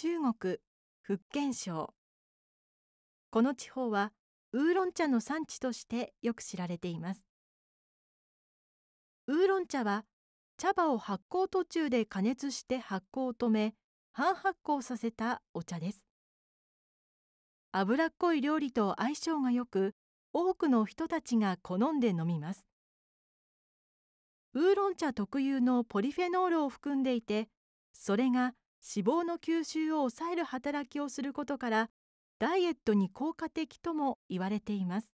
中国福建省この地方はウーロン茶の産地としてよく知られていますウーロン茶は茶葉を発酵途中で加熱して発酵を止め半発酵させたお茶です脂っこい料理と相性がよく多くの人たちが好んで飲みますウーロン茶特有のポリフェノールを含んでいてそれが脂肪の吸収を抑える働きをすることからダイエットに効果的とも言われています